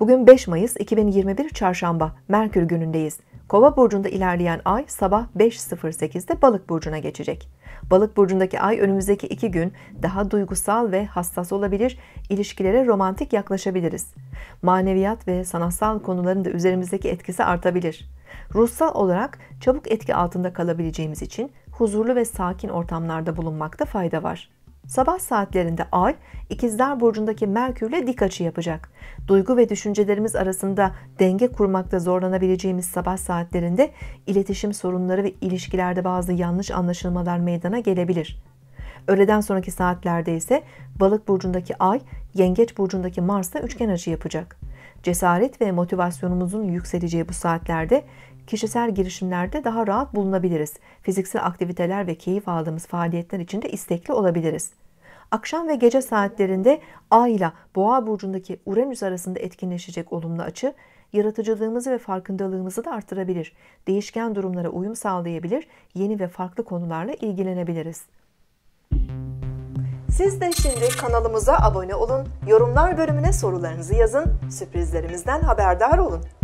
Bugün 5 Mayıs 2021 Çarşamba, Merkür günündeyiz. Kova burcunda ilerleyen ay sabah 5.08'de Balık burcuna geçecek. Balık burcundaki ay önümüzdeki iki gün daha duygusal ve hassas olabilir, ilişkilere romantik yaklaşabiliriz. Maneviyat ve sanatsal konuların da üzerimizdeki etkisi artabilir. Ruhsal olarak çabuk etki altında kalabileceğimiz için huzurlu ve sakin ortamlarda bulunmakta fayda var. Sabah saatlerinde Ay, İkizler burcundaki Merkürle dik açı yapacak. Duygu ve düşüncelerimiz arasında denge kurmakta zorlanabileceğimiz sabah saatlerinde iletişim sorunları ve ilişkilerde bazı yanlış anlaşılmalar meydana gelebilir. Öğleden sonraki saatlerde ise Balık burcundaki Ay, Yengeç burcundaki Mars'la üçgen açı yapacak. Cesaret ve motivasyonumuzun yükseleceği bu saatlerde kişisel girişimlerde daha rahat bulunabiliriz. Fiziksel aktiviteler ve keyif aldığımız faaliyetler içinde istekli olabiliriz. Akşam ve gece saatlerinde Ay ile Boğa burcundaki Uranüs arasında etkinleşecek olumlu açı yaratıcılığımızı ve farkındalığımızı da artırabilir. Değişken durumlara uyum sağlayabilir, yeni ve farklı konularla ilgilenebiliriz. Siz de şimdi kanalımıza abone olun, yorumlar bölümüne sorularınızı yazın, sürprizlerimizden haberdar olun.